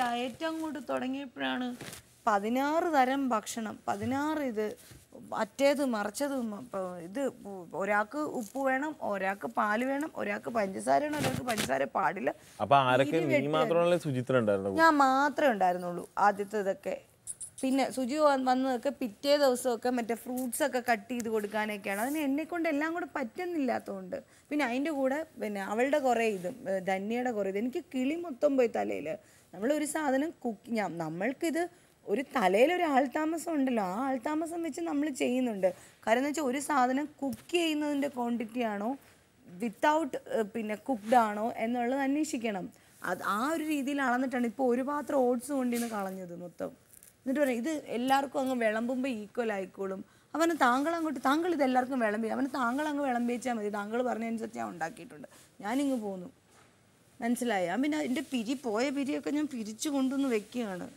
diet അങ്ങോട്ട് തുടങ്ങിയപ്പോഴാണ് പതിനാറ് തരം ഭക്ഷണം പതിനാറ് ഇത് അറ്റേത് മറിച്ചതും ഇത് ഒരാൾക്ക് ഉപ്പ് വേണം ഒരാൾക്ക് പാല് വേണം ഒരാൾക്ക് പഞ്ചസാര വേണം ഒരാൾക്ക് പഞ്ചസാര പാടില്ല ഞാൻ മാത്രമേ ഉണ്ടായിരുന്നുള്ളൂ ആദ്യത്തെ ഇതൊക്കെ പിന്നെ സുജി വന്നതൊക്കെ പിറ്റേ ദിവസമൊക്കെ മറ്റേ ഫ്രൂട്ട്സ് ഒക്കെ കട്ട് ചെയ്ത് കൊടുക്കാനൊക്കെയാണ് അതിന് കൊണ്ട് എല്ലാം കൂടെ പറ്റുന്നില്ലാത്തതുകൊണ്ട് പിന്നെ അതിൻ്റെ കൂടെ പിന്നെ അവളുടെ കുറേ ഇതും ധന്യയുടെ കുറേ ഇത് എനിക്ക് കിളി മൊത്തം പോയി തലയിൽ നമ്മളൊരു സാധനം കുക്ക് ഞാൻ നമ്മൾക്കിത് ഒരു തലയിൽ ഒരു ആൾതാമസം ഉണ്ടല്ലോ ആ ആൾതാമസം വെച്ച് നമ്മൾ ചെയ്യുന്നുണ്ട് കാരണം എന്ന് വെച്ചാൽ ഒരു സാധനം കുക്ക് ചെയ്യുന്നതിൻ്റെ ക്വാണ്ടിറ്റി ആണോ വിത്തൗട്ട് പിന്നെ കുക്ക്ഡ് ആണോ എന്നുള്ളത് അന്വേഷിക്കണം അത് ആ ഒരു രീതിയിൽ അളന്നിട്ടാണ് ഇപ്പോൾ ഒരു പാത്രം ഓട്സ് കൊണ്ടിന്ന് കളഞ്ഞത് മൊത്തം എന്നിട്ട് പറയാം ഇത് എല്ലാവർക്കും അങ്ങ് വിളമ്പുമ്പോൾ ഈക്വൽ ആയിക്കോളും അവന് താങ്കൾ അങ്ങോട്ട് താങ്കൾ ഇത് എല്ലാവർക്കും വിളമ്പി അവന് താങ്കൾ അങ്ങ് വിളമ്പിച്ചാൽ മതി താങ്കൾ പറഞ്ഞതനുസരിച്ച് ഞാൻ ഉണ്ടാക്കിയിട്ടുണ്ട് ഞാനിങ്ങ് പോന്നു മനസ്സിലായി പിന്നെ എൻ്റെ പിരി പോയ പിരിയൊക്കെ ഞാൻ പിരിച്ചു കൊണ്ടുവന്ന് വെക്കുകയാണ്